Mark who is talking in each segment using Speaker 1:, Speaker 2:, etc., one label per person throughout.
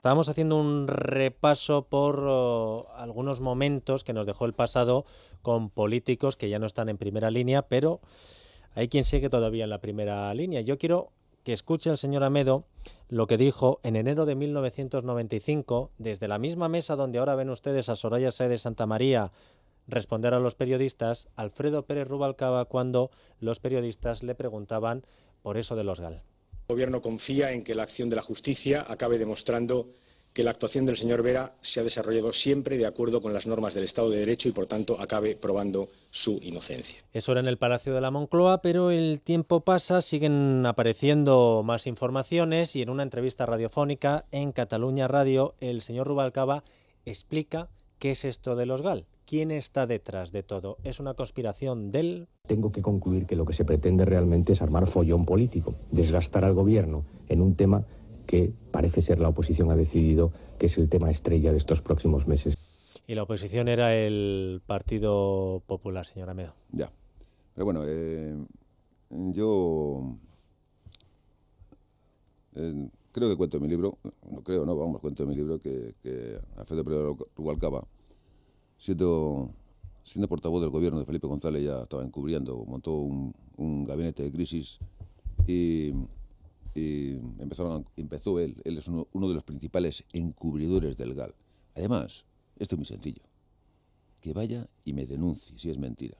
Speaker 1: Estábamos haciendo un repaso por oh, algunos momentos que nos dejó el pasado con políticos que ya no están en primera línea, pero hay quien sigue todavía en la primera línea. Yo quiero que escuche el señor Amedo lo que dijo en enero de 1995 desde la misma mesa donde ahora ven ustedes a Soraya Sede Santa María responder a los periodistas, Alfredo Pérez Rubalcaba cuando los periodistas le preguntaban por eso de los GAL. El Gobierno confía en que la acción de la justicia acabe demostrando que la actuación del señor Vera se ha desarrollado siempre de acuerdo con las normas del Estado de Derecho y, por tanto, acabe probando su inocencia. Es hora en el Palacio de la Moncloa, pero el tiempo pasa, siguen apareciendo más informaciones y en una entrevista radiofónica en Cataluña Radio, el señor Rubalcaba explica qué es esto de los GAL, ¿Quién está detrás de todo? ¿Es una conspiración del...? Tengo que concluir que lo que se pretende realmente es armar follón político, desgastar al gobierno en un tema que parece ser la oposición ha decidido que es el tema estrella de estos próximos meses. Y la oposición era el Partido Popular, señora Medo. Ya.
Speaker 2: Pero bueno, eh, yo eh, creo que cuento en mi libro, no creo, no, vamos, cuento en mi libro que, que Alfredo Pedro Rubalcaba siendo, siendo portavoz del gobierno de Felipe González, ya estaba encubriendo, montó un, gabinete de crisis y, empezaron, empezó él, él es uno, de los principales encubridores del GAL. Además, esto es muy sencillo, que vaya y me denuncie si es mentira.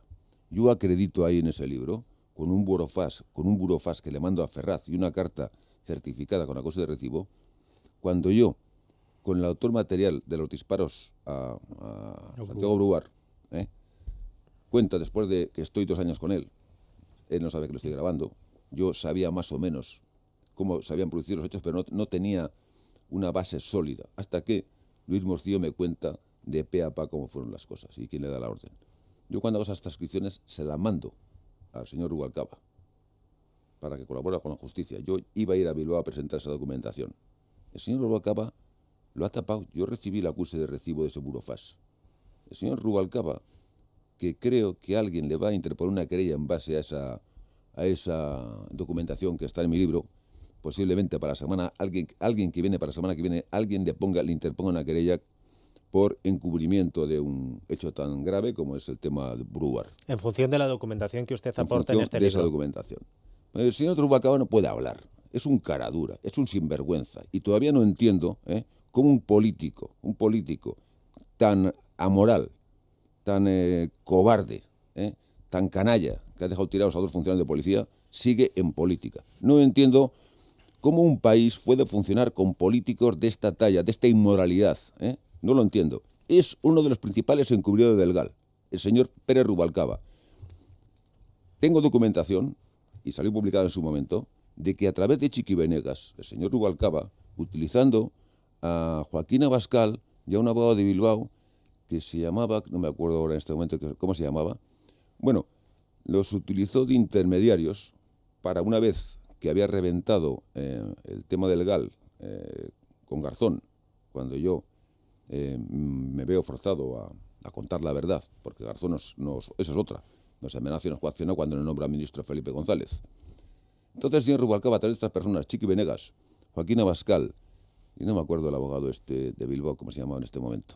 Speaker 2: Yo acredito ahí en ese libro, con un burofás con un que le mando a Ferraz y una carta certificada con acoso de recibo, cuando yo con el autor material de los disparos a, Santiago Brugar, ¿eh? cuenta después de que estoy dos años con él, él no sabe que lo estoy grabando, yo sabía más o menos cómo se habían producido los hechos, pero no, tenía una base sólida, hasta que Luis Morcillo me cuenta de pe a pa cómo fueron las cosas y quién le da la orden. Yo cuando hago esas transcripciones se las mando al señor Rubalcaba para que colabore con la justicia. Yo iba a ir a Bilbao a presentar esa documentación. El señor Rubalcaba lo ha tapado. Yo recibí el acuse de recibo de FAS. El señor Rubalcaba, que creo que alguien le va a interponer una querella en base a esa, a esa documentación que está en mi libro, posiblemente para la semana, alguien, alguien que viene para la semana que viene, alguien le, ponga, le interponga una querella por encubrimiento de un hecho tan grave como es el tema de Brewer.
Speaker 1: En función de la documentación que usted aporta en, en este de esa
Speaker 2: documentación. El señor Rubalcaba no puede hablar. Es un cara dura, es un sinvergüenza. Y todavía no entiendo ¿eh? cómo un político, un político tan amoral, tan eh, cobarde, ¿eh? tan canalla, que ha dejado tirados a otros funcionarios de policía, sigue en política. No entiendo cómo un país puede funcionar con políticos de esta talla, de esta inmoralidad. ¿eh? No lo entiendo. Es uno de los principales encubridores del GAL, el señor Pérez Rubalcaba. Tengo documentación, y salió publicada en su momento, de que a través de Chiqui Venegas, el señor Rubalcaba, utilizando a Joaquín Abascal y a un abogado de Bilbao que se llamaba, no me acuerdo ahora en este momento cómo se llamaba, bueno, los utilizó de intermediarios para una vez que había reventado eh, el tema del GAL eh, con Garzón, cuando yo eh, me veo forzado a, contar la verdad, porque Garzón nos, eso es otra, nos amenaza y nos coacciona cuando nos nombra ministro Felipe González. Entonces, Rubalcaba, a estas personas, Chiqui Venegas, Joaquín Abascal, y no me acuerdo el abogado este de Bilbao, como se llamaba en este momento.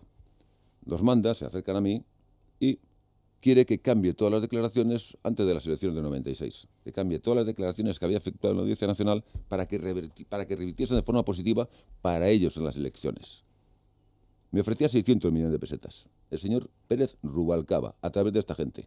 Speaker 2: Los manda, se acercan a mí y quiere que cambie todas las declaraciones antes de las elecciones del 96. Que cambie todas las declaraciones que había efectuado en la Audiencia Nacional para que, para que revirtiesen de forma positiva para ellos en las elecciones. Me ofrecía 600 millones de pesetas. El señor Pérez Rubalcaba, a través de esta gente.